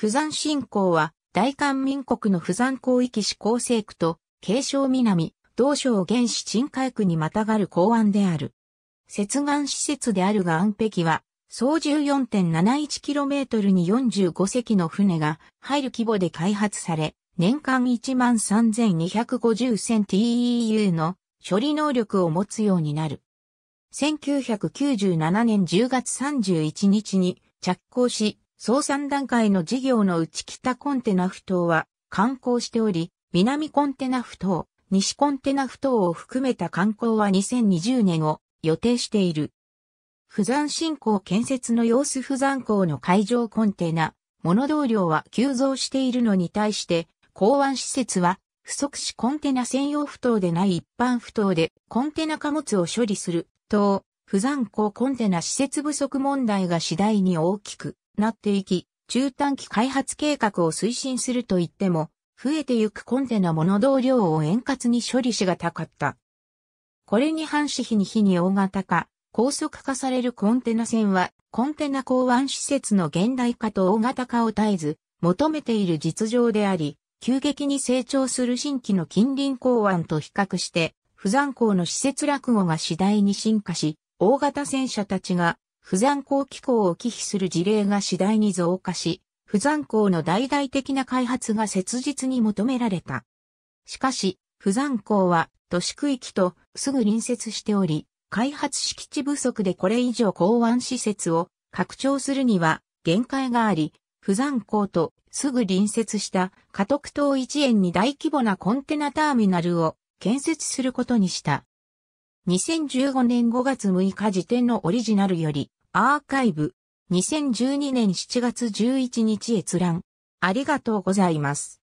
不山振興は、大韓民国の不山広域市構成区と、慶尚南、道省原市鎮海区にまたがる港湾である。接岸施設であるが岸壁は、総 14.71km に45隻の船が入る規模で開発され、年間 13,2501000TEU の処理能力を持つようになる。1997年10月31日に着工し、総産段階の事業のうち北コンテナ不当は観光しており、南コンテナ不当、西コンテナ不当を含めた観光は2020年を予定している。不山振興建設の様子不山港の海上コンテナ、物同量は急増しているのに対して、港湾施設は不足しコンテナ専用不当でない一般不当でコンテナ貨物を処理する等、不山港コンテナ施設不足問題が次第に大きくなっていき、中短期開発計画を推進すると言っても、増えてゆくコンテナモノ同量を円滑に処理しがたかった。これに反し日に日に大型化、高速化されるコンテナ船は、コンテナ港湾施設の現代化と大型化を絶えず、求めている実情であり、急激に成長する新規の近隣港湾と比較して、不山港の施設落語が次第に進化し、大型戦車たちが不残光機構を忌避する事例が次第に増加し、不残光の大々的な開発が切実に求められた。しかし、不残光は都市区域とすぐ隣接しており、開発敷地不足でこれ以上港湾施設を拡張するには限界があり、不残港とすぐ隣接した家徳島一円に大規模なコンテナターミナルを建設することにした。2015年5月6日時点のオリジナルより、アーカイブ。2012年7月11日閲覧。ありがとうございます。